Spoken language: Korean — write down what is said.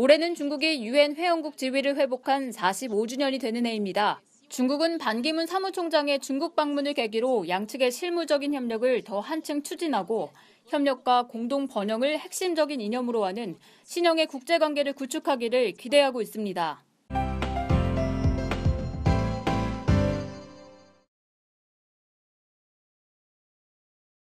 올해는 중국이 유엔 회원국 지위를 회복한 45주년이 되는 해입니다. 중국은 반기문 사무총장의 중국 방문을 계기로 양측의 실무적인 협력을 더 한층 추진하고 협력과 공동 번영을 핵심적인 이념으로 하는 신형의 국제관계를 구축하기를 기대하고 있습니다.